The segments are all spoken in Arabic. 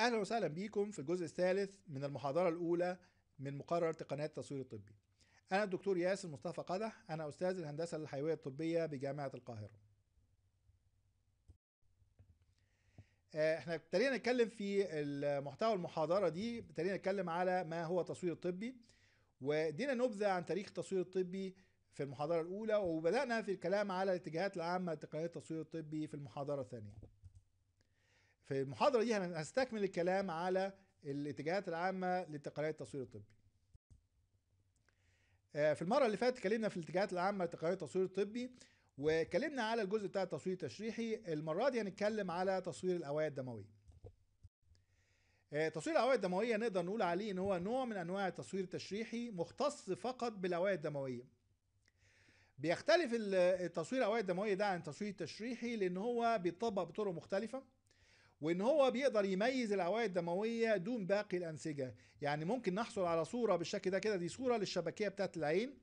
اهلا وسهلا بيكم في الجزء الثالث من المحاضره الاولى من مقرر تقنيات التصوير الطبي انا الدكتور ياسر مصطفى قدح انا استاذ الهندسه الحيويه الطبيه بجامعه القاهره آه، احنا ابتدينا نتكلم في محتوى المحاضره دي ابتدينا نتكلم على ما هو التصوير الطبي وادينا نبذه عن تاريخ التصوير الطبي في المحاضره الاولى وبدانا في الكلام على الاتجاهات العامه لتقنيات التصوير الطبي في المحاضره الثانيه في المحاضرة دي هستكمل الكلام على الاتجاهات العامة لتقارير التصوير الطبي آه، في المرة اللي فاتت اتكلمنا في الاتجاهات العامة لتقارير التصوير الطبي واتكلمنا على الجزء بتاع التصوير التشريحي المرة دي هنتكلم على تصوير الأوعية الدموية آه، تصوير الأوعية الدموية نقدر نقول عليه إن هو نوع من أنواع التصوير التشريحي مختص فقط بالأوعية الدموية بيختلف التصوير الأوعية الدموية ده عن التصوير التشريحي لأن هو بيتطبق بطرق مختلفة وان هو بيقدر يميز العوائد الدمويه دون باقي الانسجه يعني ممكن نحصل على صوره بالشكل ده كده دي صوره للشبكيه بتاعه العين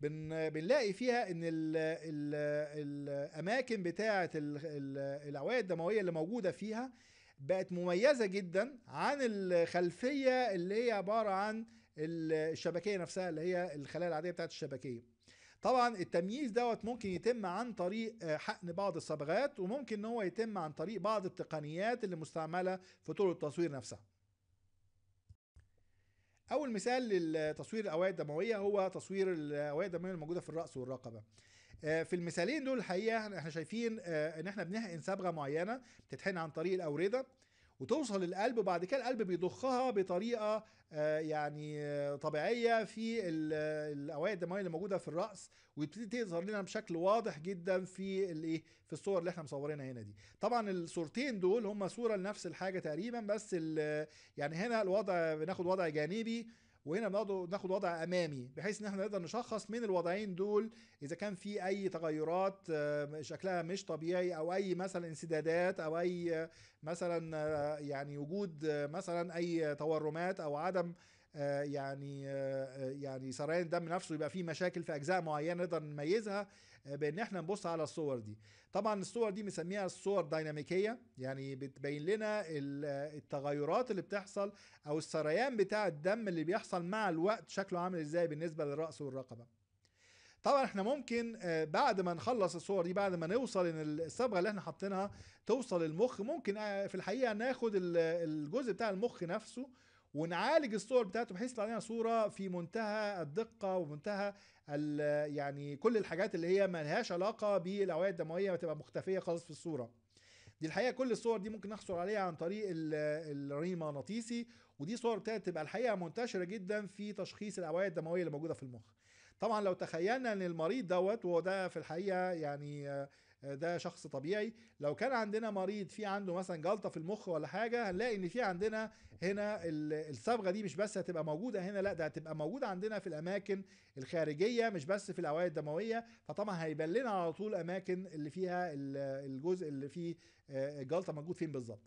بن بنلاقي فيها ان الـ الـ الاماكن بتاعه العوائد الدمويه اللي موجوده فيها بقت مميزه جدا عن الخلفيه اللي هي عباره عن الشبكيه نفسها اللي هي الخلايا العاديه بتاعه الشبكيه طبعا التمييز دوت ممكن يتم عن طريق آه، حقن بعض الصبغات وممكن ان هو يتم عن طريق بعض التقنيات اللي مستعمله في طرق التصوير نفسها اول مثال للتصوير الاوعيه الدمويه هو تصوير الاوعيه الدمويه الموجوده في الراس والرقبه آه، في المثالين دول الحقيقه احنا شايفين آه، ان احنا بنحقن صبغه معينه بتتحقن عن طريق الاورده وتوصل للقلب وبعد كده القلب بيضخها بطريقه آه، يعني آه، طبيعيه في الاوعيه الدمويه اللي موجوده في الراس ويبتدي تظهر لنا بشكل واضح جدا في الايه في الصور اللي احنا مصورينها هنا دي طبعا الصورتين دول هم صوره لنفس الحاجه تقريبا بس يعني هنا الوضع بناخد وضع جانبي وهنا بنقدر ناخد وضع امامي بحيث ان احنا نقدر نشخص من الوضعين دول اذا كان في اي تغيرات آه، شكلها مش طبيعي او اي مثلا انسدادات او اي آه، مثلا آه، يعني وجود مثلا اي تورمات او عدم آه، يعني آه، آه، يعني سريان الدم نفسه يبقى فيه مشاكل في اجزاء معينه نقدر نميزها بان احنا نبص على الصور دي طبعا الصور دي بنسميها الصور ديناميكيه يعني بتبين لنا التغيرات اللي بتحصل او السريان بتاع الدم اللي بيحصل مع الوقت شكله عامل ازاي بالنسبه للراس والرقبه طبعا احنا ممكن بعد ما نخلص الصور دي بعد ما نوصل ان الصبغه اللي احنا حاطينها توصل المخ ممكن في الحقيقه ناخد الجزء بتاع المخ نفسه ونعالج الصور بتاعته بحيث يطلع لنا صوره في منتهى الدقه ومنتهى يعني كل الحاجات اللي هي ما لهاش علاقه بالاوعيه الدمويه بتبقى مختفيه خالص في الصوره دي الحقيقه كل الصور دي ممكن نحصل عليها عن طريق الرنين المغناطيسي ودي صور ابتدت تبقى الحقيقه منتشره جدا في تشخيص الاوعيه الدمويه اللي موجوده في المخ طبعا لو تخيلنا ان المريض دوت وهو ده في الحقيقه يعني ده شخص طبيعي لو كان عندنا مريض في عنده مثلا جلطه في المخ ولا حاجه هنلاقي ان في عندنا هنا الصبغه دي مش بس هتبقى موجوده هنا لا ده هتبقى موجوده عندنا في الاماكن الخارجيه مش بس في الاوعيه الدمويه فطبعا هيبان لنا على طول اماكن اللي فيها الجزء اللي فيه آه، الجلطه موجود فين بالظبط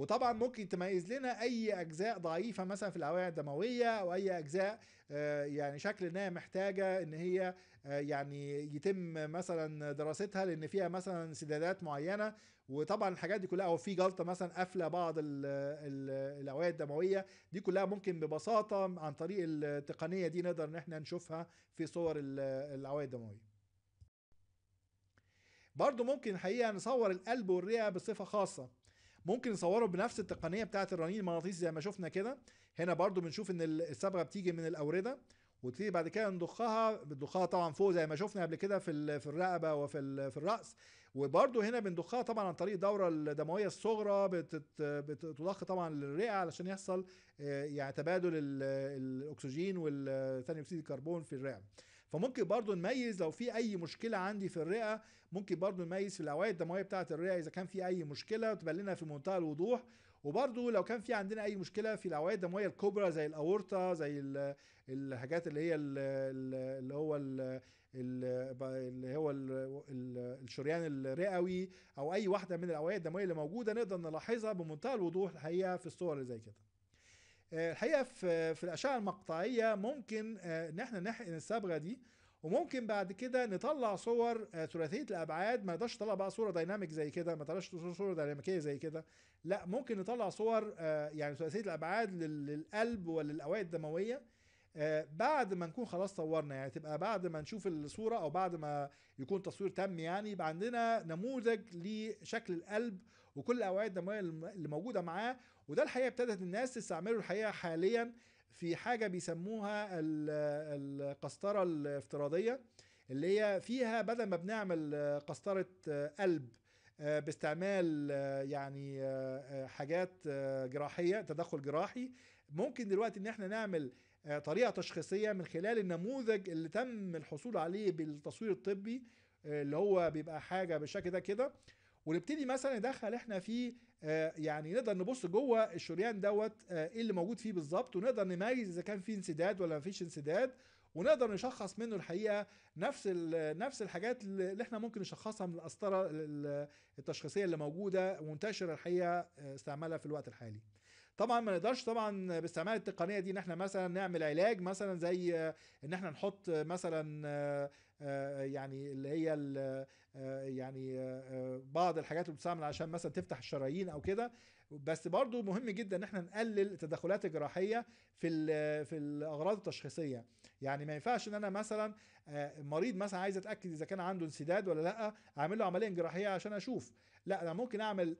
وطبعا ممكن تميز لنا اي اجزاء ضعيفه مثلا في الاوعيه الدمويه او اي اجزاء آه، يعني شكل انها محتاجه ان هي آه، يعني يتم مثلا دراستها لان فيها مثلا سدادات معينه وطبعا الحاجات دي كلها او في جلطه مثلا قافله بعض الاوعيه الدمويه دي كلها ممكن ببساطه عن طريق التقنيه دي نقدر ان احنا نشوفها في صور الاوعيه الدمويه برضو ممكن الحقيقه نصور القلب والرئه بصفه خاصه ممكن نصوره بنفس التقنيه بتاعه الرنين المغناطيسي زي ما شفنا كده هنا برضو بنشوف ان الصبغه بتيجي من الاورده وتيجي بعد كده نضخها بنضخها طبعا فوق زي ما شفنا قبل كده في في الرقبه وفي في الراس وبرده هنا بنضخها طبعا عن طريق الدوره الدمويه الصغرى بتضخ طبعا للرئه علشان يحصل آه، يعني تبادل الاكسجين والثاني اكسيد الكربون في الرئه فممكن برضو نميز لو في اي مشكله عندي في الرئه ممكن برضو نميز في الاوعيه الدمويه بتاعه الرئه اذا كان في اي مشكله لنا في منتهى الوضوح وبرضو لو كان في عندنا اي مشكله في الاوعيه الدمويه الكبرى زي الاورطه زي الحاجات اللي هي اللي هو اللي هو الشريان الرئوي او اي واحده من الاوعيه الدمويه اللي موجوده نقدر نلاحظها بمنتهى الوضوح الحقيقه في الصور اللي زي كده الحقيقه في, في الاشعه المقطعيه ممكن آه، ان احنا نحقن الصبغه دي وممكن بعد كده نطلع صور آه، ثلاثيه الابعاد ما نقدرش نطلع بقى صوره دايناميك زي كده ما نقدرش صوره دايناميكيه زي كده لا ممكن نطلع صور آه، يعني ثلاثيه الابعاد للقلب وللاوعيه الدمويه بعد ما نكون خلاص صورنا يعني تبقى بعد ما نشوف الصوره او بعد ما يكون تصوير تم يعني يبقى عندنا نموذج لشكل القلب وكل الاوعيه الدمويه اللي موجوده معاه وده الحقيقه ابتدت الناس تستعمله الحقيقه حاليا في حاجه بيسموها القسطره الافتراضيه اللي هي فيها بدل ما بنعمل قسطره قلب آه، باستعمال آه، يعني آه، حاجات جراحيه تدخل جراحي ممكن دلوقتي ان احنا نعمل طريقه تشخيصيه من خلال النموذج اللي تم الحصول عليه بالتصوير الطبي اللي هو بيبقى حاجه بالشكل ده كده ونبتدي مثلا ندخل احنا في آه، يعني نقدر نبص جوه الشريان دوت آه، ايه اللي موجود فيه بالظبط ونقدر نميز اذا كان فيه انسداد ولا ما فيش انسداد ونقدر نشخص منه الحقيقه نفس نفس الحاجات اللي احنا ممكن نشخصها من الاسطره التشخيصيه اللي موجوده ومنتشره الحقيقه آه، استعمالها في الوقت الحالي. طبعا ما نقدرش طبعا باستعمال التقنيه دي ان احنا مثلا نعمل علاج مثلا زي ان احنا نحط مثلا آه، يعني اللي هي آه، يعني آه، بعض الحاجات اللي بتستعمل عشان مثلا تفتح الشرايين او كده بس برضو مهم جدا ان احنا نقلل التدخلات الجراحيه في في الاغراض التشخيصيه يعني ما ينفعش ان انا مثلا مريض مثلا عايز اتاكد اذا كان عنده انسداد ولا لا اعمل له عمليه جراحيه عشان اشوف لا انا ممكن اعمل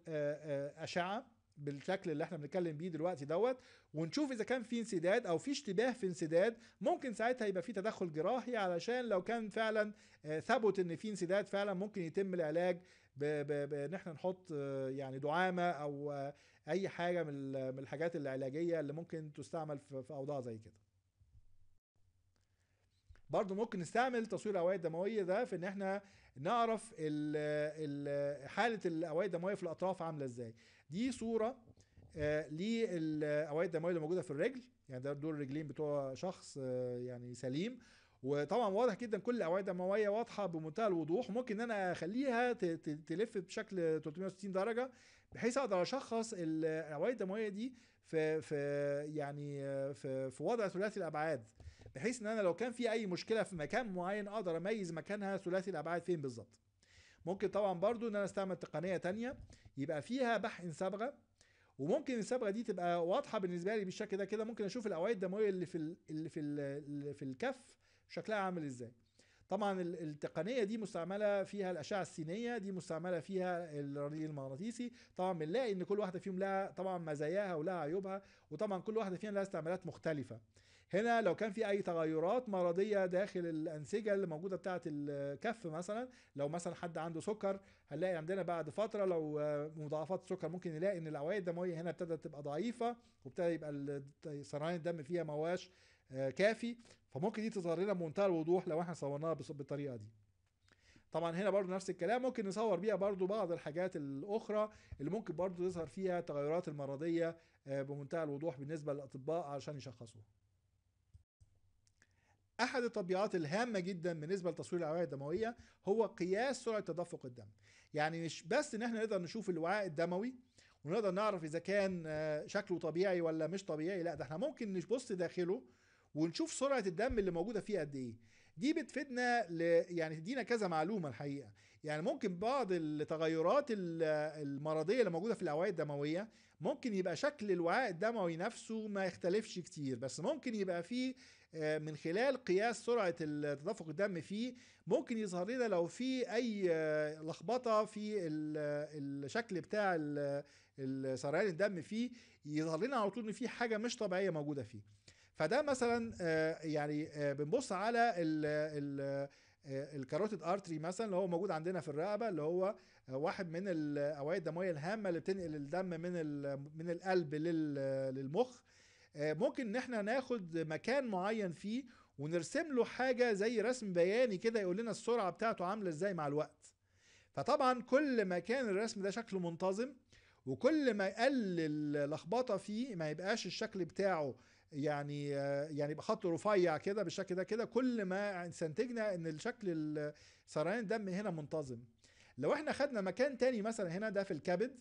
اشعه بالشكل اللي احنا بنتكلم بيه دلوقتي دوت ونشوف اذا كان في انسداد او في اشتباه في انسداد ممكن ساعتها يبقى في تدخل جراحي علشان لو كان فعلا آه، ثبت ان في انسداد فعلا ممكن يتم العلاج بان احنا نحط آه، يعني دعامه او آه، اي حاجه من الحاجات العلاجيه اللي ممكن تستعمل في اوضاع زي كده برضه ممكن نستعمل تصوير الاوعيه الدمويه ده في ان احنا نعرف حاله الاوعيه الدمويه في الاطراف عامله ازاي دي صوره آه للاوعيه الدمويه اللي موجوده في الرجل يعني ده دول الرجلين بتوع شخص آه يعني سليم وطبعا واضح جدا كل الاوعيه الدمويه واضحه بمنتهى الوضوح ممكن ان انا اخليها تلف بشكل 360 درجه بحيث اقدر اشخص الاوعيه الدمويه دي في في يعني آه، في في وضع ثلاثي الابعاد بحيث ان انا لو كان في اي مشكله في مكان معين اقدر اميز مكانها ثلاثي الابعاد فين بالظبط ممكن طبعا برضو ان انا استعمل تقنيه تانية يبقى فيها بحقن صبغه وممكن الصبغه دي تبقى واضحه بالنسبه لي بالشكل ده كده ممكن اشوف الاوعيه الدمويه اللي في اللي في اللي في الكف شكلها عامل ازاي طبعا التقنيه دي مستعمله فيها الاشعه السينيه دي مستعمله فيها الرنين المغناطيسي طبعا بنلاقي ان كل واحده فيهم لها طبعا مزاياها ولها عيوبها وطبعا كل واحده فيها لها استعمالات مختلفه هنا لو كان في اي تغيرات مرضيه داخل الانسجه اللي موجوده بتاعه الكف مثلا لو مثلا حد عنده سكر هنلاقي عندنا بعد فتره لو آه، مضاعفات السكر ممكن نلاقي ان الاوعيه الدمويه هنا ابتدت تبقى ضعيفه وابتدى يبقى سرعان الدم فيها مواش آه، كافي فممكن دي تظهر لنا بمنتهى الوضوح لو احنا صورناها بالطريقه دي طبعا هنا برضو نفس الكلام ممكن نصور بيها برضو بعض الحاجات الاخرى اللي ممكن برضو تظهر فيها التغيرات المرضيه آه، بمنتهى الوضوح بالنسبه للاطباء عشان يشخصوها احد التطبيقات الهامه جدا بالنسبه لتصوير الاوعيه الدمويه هو قياس سرعه تدفق الدم يعني مش بس ان احنا نقدر نشوف الوعاء الدموي ونقدر نعرف اذا كان آه، شكله طبيعي ولا مش طبيعي لا ده احنا ممكن نبص داخله ونشوف سرعه الدم اللي موجوده فيه قد ايه دي بتفيدنا ل... يعني تدينا كذا معلومه الحقيقه يعني ممكن بعض التغيرات المرضيه اللي موجوده في الاوعيه الدمويه ممكن يبقى شكل الوعاء الدموي نفسه ما يختلفش كتير بس ممكن يبقى فيه آه، من خلال قياس سرعه التدفق الدم فيه ممكن يظهر لنا لو في اي آه، لخبطه في آه، الشكل بتاع سريان الدم فيه يظهر لنا على طول ان في حاجه مش طبيعيه موجوده فيه فده مثلا يعني بنبص على ال الكاروتيد ارتري مثلا اللي هو موجود عندنا في الرقبه اللي هو واحد من الاوعيه الدمويه الهامه اللي بتنقل الدم من من القلب للمخ آه، ممكن ان احنا ناخد مكان معين فيه ونرسم له حاجه زي رسم بياني كده يقول لنا السرعه بتاعته عامله ازاي مع الوقت فطبعا كل ما كان الرسم ده شكله منتظم وكل ما قل اللخبطه فيه ما يبقاش الشكل بتاعه يعني آه، يعني يبقى خط رفيع كده بالشكل ده كده كل ما استنتجنا ان الشكل سريان الدم هنا منتظم لو احنا خدنا مكان تاني مثلا هنا ده في الكبد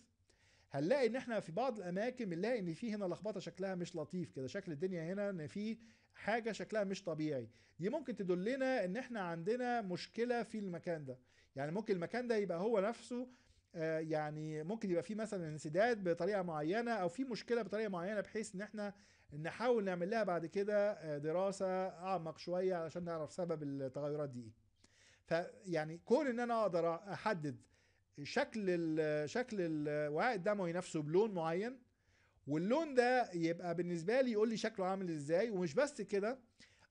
هنلاقي ان احنا في بعض الاماكن بنلاقي ان في هنا لخبطه شكلها مش لطيف كده شكل الدنيا هنا ان في حاجه شكلها مش طبيعي دي ممكن تدلنا ان احنا عندنا مشكله في المكان ده يعني ممكن المكان ده يبقى هو نفسه آه، يعني ممكن يبقى في مثلا انسداد بطريقه معينه او في مشكله بطريقه معينه بحيث ان احنا نحاول نعمل لها بعد كده آه، دراسه اعمق شويه علشان نعرف سبب التغيرات دي ايه. فيعني كون ان انا اقدر احدد شكل ال شكل الوعاء الدموي نفسه بلون معين واللون ده يبقى بالنسبه لي يقول لي شكله عامل ازاي ومش بس كده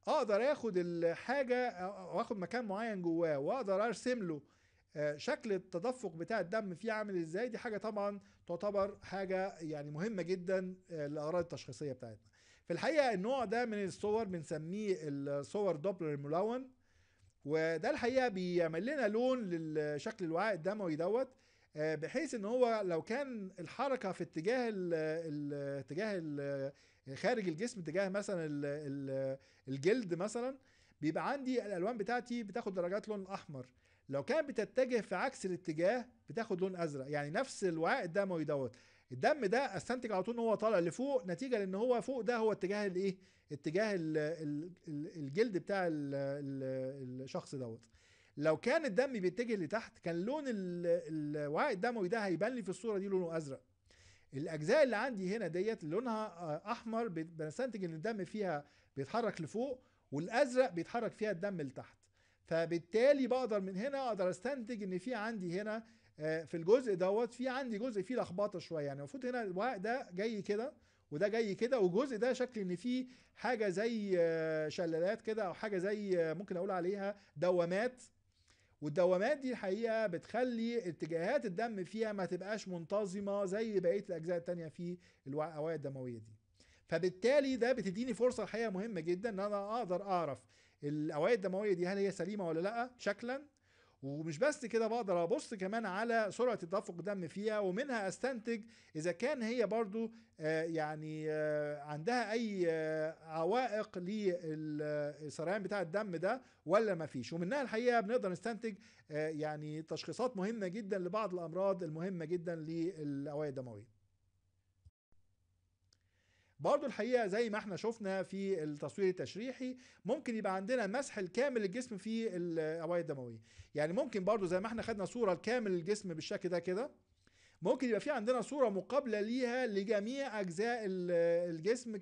اقدر اخد الحاجه واخد مكان معين جواه واقدر ارسم له آه، شكل التدفق بتاع الدم فيه عامل ازاي دي حاجه طبعا تعتبر حاجه يعني مهمه جدا للاغراض آه، التشخيصيه بتاعتنا في الحقيقه النوع ده من الصور بنسميه الصور دوبلر الملون وده الحقيقه بيعمل لنا لون للشكل الوعاء الدموي دوت آه، بحيث ان هو لو كان الحركه في اتجاه اتجاه خارج الجسم اتجاه مثلا الـ الـ الجلد مثلا بيبقى عندي الالوان بتاعتي بتاخد درجات لون احمر لو كان بتتجه في عكس الاتجاه بتاخد لون ازرق يعني نفس الوعاء الدموي دوت الدم ده استنتج على طول ان هو طالع لفوق نتيجه لان هو فوق ده هو اتجاه الايه اتجاه الـ الـ الجلد بتاع الـ الـ الشخص دوت لو كان الدم بيتجه لتحت كان لون الوعاء الدموي ده هيبان لي في الصوره دي لونه ازرق الاجزاء اللي عندي هنا ديت لونها احمر بنستنتج ان الدم فيها بيتحرك لفوق والازرق بيتحرك فيها الدم لتحت فبالتالي بقدر من هنا اقدر استنتج ان في عندي هنا آه، في الجزء دوت في عندي جزء فيه لخبطه شويه يعني المفروض هنا الوعاء ده جاي كده وده جاي كده والجزء ده شكل ان فيه حاجه زي آه، شلالات كده او حاجه زي آه، ممكن اقول عليها دوامات والدوامات دي الحقيقه بتخلي اتجاهات الدم فيها ما تبقاش منتظمه زي بقيه الاجزاء التانية في الاوعيه الدمويه دي فبالتالي ده بتديني فرصه الحقيقه مهمه جدا ان انا اقدر اعرف الاوعيه الدمويه دي هل هي سليمه ولا لا شكلا ومش بس كده بقدر ابص كمان على سرعه تدفق الدم فيها ومنها استنتج اذا كان هي برضو آه، يعني آه، عندها اي آه، عوائق للسريان بتاع الدم ده ولا ما فيش ومنها الحقيقه بنقدر نستنتج يعني تشخيصات مهمه جدا لبعض الامراض المهمه جدا للاوعيه الدمويه برضو الحقيقه زي ما احنا شفنا في التصوير التشريحي ممكن يبقى عندنا مسح الكامل للجسم في الاوعيه الدمويه يعني ممكن برضو زي ما احنا خدنا صوره الكامل للجسم بالشكل ده كده ممكن يبقى في عندنا صوره مقابله ليها لجميع اجزاء الجسم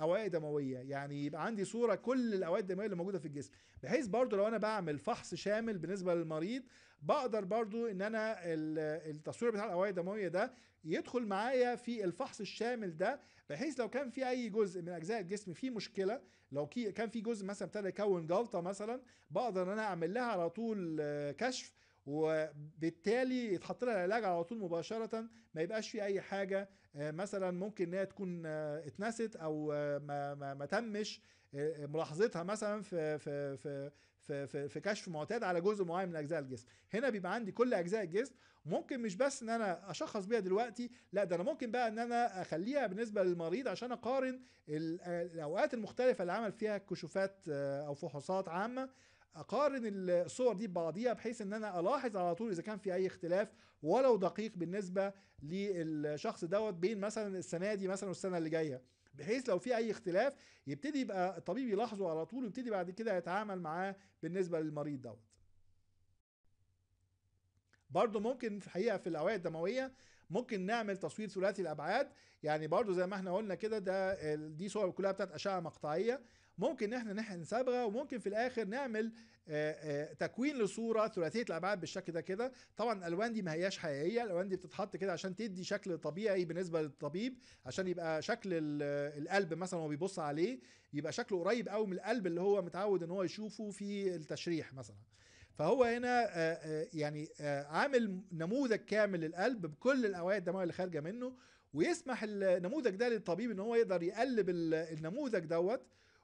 اوعيه دمويه يعني يبقى عندي صوره كل الاوعيه الدمويه اللي موجوده في الجسم بحيث برضو لو انا بعمل فحص شامل بالنسبه للمريض بقدر برضو ان انا التصوير بتاع الاوعيه الدمويه ده يدخل معايا في الفحص الشامل ده بحيث لو كان في اي جزء من اجزاء الجسم فيه مشكله لو كان في جزء مثلا ابتدى يكون جلطه مثلا بقدر ان انا اعمل لها على طول آه، كشف وبالتالي يتحط لها العلاج على طول مباشره ما يبقاش في اي حاجه آه، مثلا ممكن انها تكون آه، اتنست او آه، ما, ما, ما تمش ملاحظتها مثلا في في في في, في, في كشف معتاد على جزء معين من اجزاء الجسم هنا بيبقى عندي كل اجزاء الجسم ممكن مش بس ان انا اشخص بيها دلوقتي لا ده انا ممكن بقى ان انا اخليها بالنسبه للمريض عشان اقارن الاوقات المختلفه اللي عمل فيها كشوفات او فحوصات عامه اقارن الصور دي ببعضيها بحيث ان انا الاحظ على طول اذا كان في اي اختلاف ولو دقيق بالنسبه للشخص دوت بين مثلا السنه دي مثلا والسنه اللي جايه بحيث لو في اي اختلاف يبتدي يبقى الطبيب يلاحظه على طول ويبتدي بعد كده يتعامل معاه بالنسبه للمريض دوت برضو ممكن في الحقيقه في الاوعيه الدمويه ممكن نعمل تصوير ثلاثي الابعاد يعني برضو زي ما احنا قلنا كده ده دي صور كلها بتاعت اشعه مقطعيه ممكن احنا نحن نسابغه وممكن في الاخر نعمل آآ آه، آآ آه، تكوين لصوره ثلاثيه الابعاد بالشكل ده كده طبعا الالوان دي ما هياش حقيقيه الالوان دي بتتحط كده عشان تدي شكل طبيعي بالنسبه للطبيب عشان يبقى شكل القلب مثلا وهو بيبص عليه يبقى شكله قريب قوي من القلب اللي هو متعود ان هو يشوفه في التشريح مثلا فهو هنا آه، يعني عامل نموذج كامل للقلب بكل الاوعيه الدمويه اللي خارجه منه ويسمح النموذج ده للطبيب ان هو يقدر يقلب النموذج دوت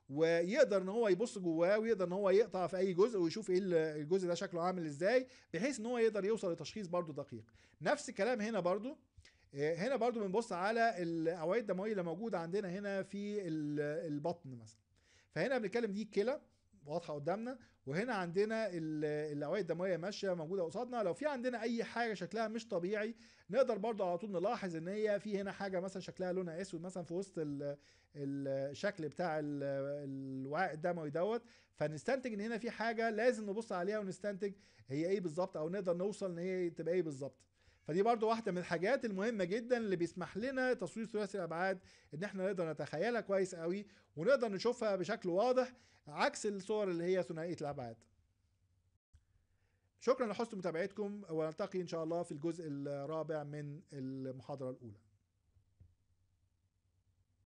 ويقدر ان هو يبص جواه ويقدر ان هو يقطع في اي جزء ويشوف ايه الجزء ده شكله عامل ازاي بحيث ان هو يقدر يوصل لتشخيص برضو دقيق نفس الكلام هنا برضو آه، هنا برضو بنبص على الاوعيه الدمويه اللي موجوده عندنا هنا في البطن مثلا فهنا بنتكلم دي الكلى واضحه قدامنا وهنا عندنا الاوعيه الدمويه ماشيه موجوده قصادنا لو في عندنا اي حاجه شكلها مش طبيعي نقدر برضو على طول نلاحظ ان هي في هنا حاجه مثلا شكلها لونها اسود مثلا في وسط الشكل بتاع الوعاء الدموي دوت فنستنتج ان هنا في حاجه لازم نبص عليها ونستنتج هي ايه بالظبط او نقدر نوصل ان هي تبقى ايه بالظبط فدي برضو واحده من الحاجات المهمه جدا اللي بيسمح لنا تصوير ثلاثي الابعاد ان احنا نقدر نتخيلها كويس قوي ونقدر نشوفها بشكل واضح عكس الصور اللي هي ثنائيه الابعاد شكرا لحسن متابعتكم ونلتقي ان شاء الله في الجزء الرابع من المحاضره الاولى